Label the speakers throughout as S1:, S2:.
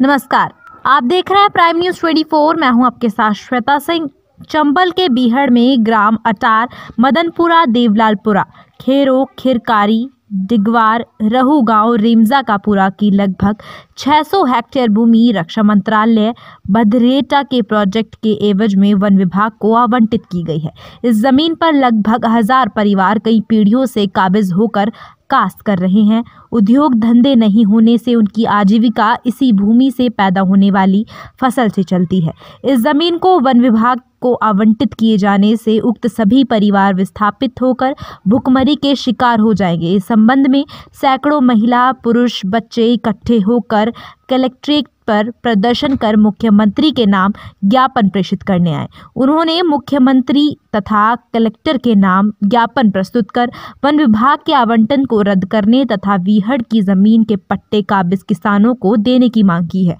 S1: नमस्कार आप देख रहे हैं प्राइम न्यूज 24 मैं हूं आपके साथ श्वेता सिंह चंबल के बीहड़ में ग्राम अटार मदनपुरा देवलालपुरा खेरो खिरकारी डिगवार रहू गांव रेमजा का की लगभग 600 हेक्टेयर भूमि रक्षा मंत्रालय बदरेटा के प्रोजेक्ट के एवज में वन विभाग को आवंटित की गई है इस जमीन पर लगभग हजार परिवार कई पीढ़ियों से काबिज होकर कास्त कर रहे हैं उद्योग धंधे नहीं होने से उनकी आजीविका इसी भूमि से पैदा होने वाली फसल से चलती है इस ज़मीन को वन विभाग को आवंटित किए जाने से उक्त सभी परिवार विस्थापित होकर भुखमरी के शिकार हो जाएंगे इस संबंध में सैकड़ों महिला पुरुष बच्चे इकट्ठे होकर कलेक्ट्रेट पर प्रदर्शन कर मुख्यमंत्री के नाम ज्ञापन प्रेषित करने आए उन्होंने मुख्यमंत्री तथा कलेक्टर के नाम ज्ञापन प्रस्तुत कर वन विभाग के आवंटन को रद्द करने तथा वीहड़ की जमीन के पट्टे काबिज किसानों को देने की मांग की है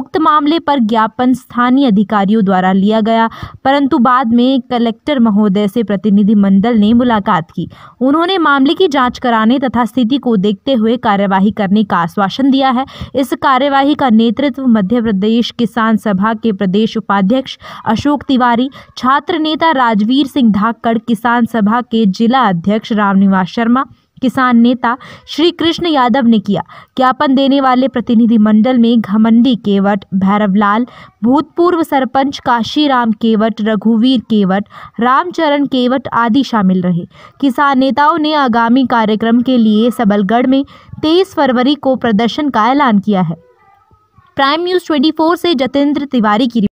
S1: उक्त मामले पर ज्ञापन स्थानीय अधिकारियों द्वारा लिया गया परंतु बाद में कलेक्टर महोदय से प्रतिनिधिमंडल ने मुलाकात की उन्होंने मामले की जांच कराने तथा स्थिति को देखते हुए कार्यवाही करने का आश्वासन दिया है इस कार्यवाही का नेतृत्व मध्य प्रदेश किसान सभा के प्रदेश उपाध्यक्ष अशोक तिवारी छात्र नेता राजवीर सिंह धाकड़ किसान सभा के जिला अध्यक्ष रामनिवास शर्मा किसान नेता श्री कृष्ण यादव ने किया ज्ञापन देने वाले प्रतिनिधिमंडल में घमंडी केवट भैरवलाल भूतपूर्व सरपंच काशीराम केवट रघुवीर केवट रामचरण केवट आदि शामिल रहे किसान नेताओं ने आगामी कार्यक्रम के लिए सबलगढ़ में तेईस फरवरी को प्रदर्शन का ऐलान किया है प्राइम न्यूज 24 से जतेंद्र तिवारी की